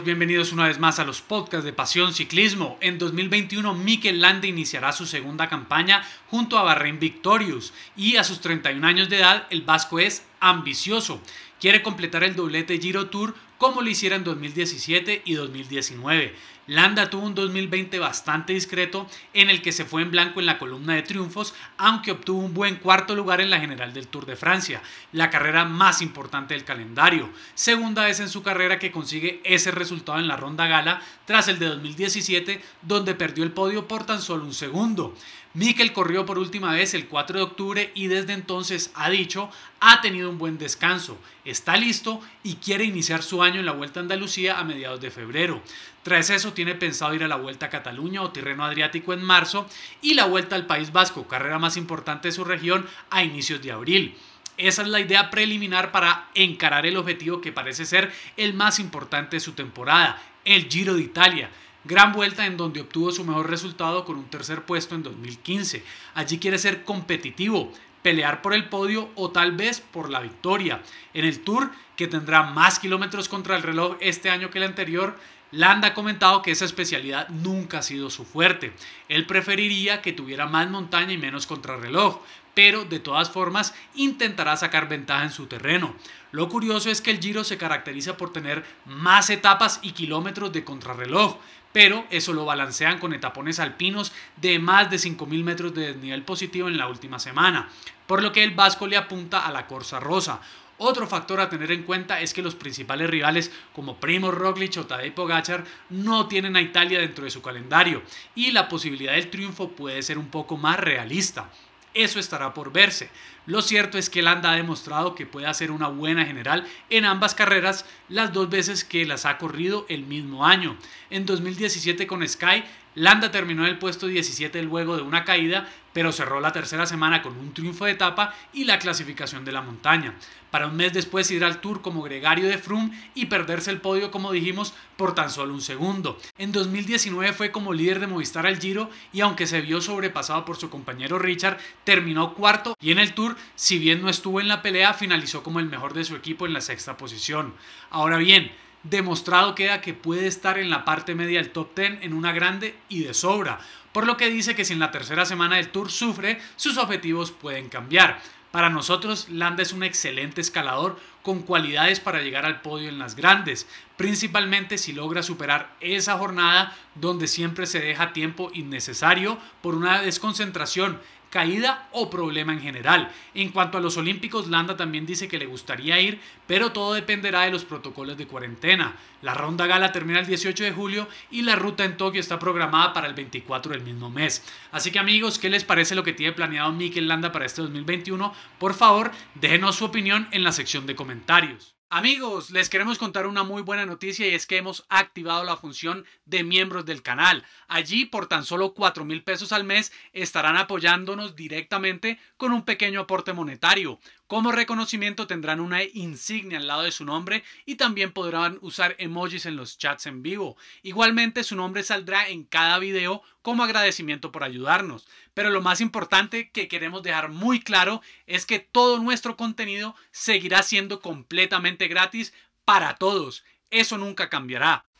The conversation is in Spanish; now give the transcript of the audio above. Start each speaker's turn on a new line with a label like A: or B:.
A: bienvenidos una vez más a los podcasts de Pasión Ciclismo. En 2021, Mikel Landa iniciará su segunda campaña junto a barren Victorious y a sus 31 años de edad, el vasco es ambicioso. Quiere completar el doblete Giro Tour como lo hiciera en 2017 y 2019. Landa tuvo un 2020 bastante discreto en el que se fue en blanco en la columna de triunfos, aunque obtuvo un buen cuarto lugar en la general del Tour de Francia, la carrera más importante del calendario, segunda vez en su carrera que consigue ese resultado en la ronda gala tras el de 2017 donde perdió el podio por tan solo un segundo. Mikel corrió por última vez el 4 de octubre y desde entonces ha dicho, ha tenido un buen descanso, está listo y quiere iniciar su año en la Vuelta a Andalucía a mediados de febrero. Tras eso tiene pensado ir a la Vuelta a Cataluña o Tirreno Adriático en marzo y la Vuelta al País Vasco, carrera más importante de su región, a inicios de abril. Esa es la idea preliminar para encarar el objetivo que parece ser el más importante de su temporada, el Giro de Italia. Gran vuelta en donde obtuvo su mejor resultado con un tercer puesto en 2015. Allí quiere ser competitivo, pelear por el podio o tal vez por la victoria. En el Tour, que tendrá más kilómetros contra el reloj este año que el anterior, Landa ha comentado que esa especialidad nunca ha sido su fuerte. Él preferiría que tuviera más montaña y menos contrarreloj, pero de todas formas intentará sacar ventaja en su terreno. Lo curioso es que el Giro se caracteriza por tener más etapas y kilómetros de contrarreloj, pero eso lo balancean con etapones alpinos de más de 5.000 metros de desnivel positivo en la última semana, por lo que el vasco le apunta a la Corsa Rosa, otro factor a tener en cuenta es que los principales rivales como Primo Roglic o Tadej Pogacar no tienen a Italia dentro de su calendario y la posibilidad del triunfo puede ser un poco más realista. Eso estará por verse. Lo cierto es que Landa ha demostrado que puede hacer una buena general en ambas carreras las dos veces que las ha corrido el mismo año. En 2017 con Sky Landa terminó en el puesto 17 luego de una caída, pero cerró la tercera semana con un triunfo de etapa y la clasificación de la montaña, para un mes después ir al Tour como gregario de Froome y perderse el podio, como dijimos, por tan solo un segundo. En 2019 fue como líder de Movistar al Giro y aunque se vio sobrepasado por su compañero Richard, terminó cuarto y en el Tour, si bien no estuvo en la pelea, finalizó como el mejor de su equipo en la sexta posición. Ahora bien, demostrado queda que puede estar en la parte media del top 10 en una grande y de sobra, por lo que dice que si en la tercera semana del tour sufre, sus objetivos pueden cambiar. Para nosotros, Landa es un excelente escalador con cualidades para llegar al podio en las grandes, principalmente si logra superar esa jornada donde siempre se deja tiempo innecesario por una desconcentración caída o problema en general. En cuanto a los Olímpicos, Landa también dice que le gustaría ir, pero todo dependerá de los protocolos de cuarentena. La ronda gala termina el 18 de julio y la ruta en Tokio está programada para el 24 del mismo mes. Así que amigos, ¿qué les parece lo que tiene planeado Mikel Landa para este 2021? Por favor, déjenos su opinión en la sección de comentarios. Amigos, les queremos contar una muy buena noticia y es que hemos activado la función de miembros del canal. Allí por tan solo 4 mil pesos al mes estarán apoyándonos directamente con un pequeño aporte monetario. Como reconocimiento tendrán una insignia al lado de su nombre y también podrán usar emojis en los chats en vivo. Igualmente su nombre saldrá en cada video como agradecimiento por ayudarnos. Pero lo más importante que queremos dejar muy claro es que todo nuestro contenido seguirá siendo completamente gratis para todos. Eso nunca cambiará.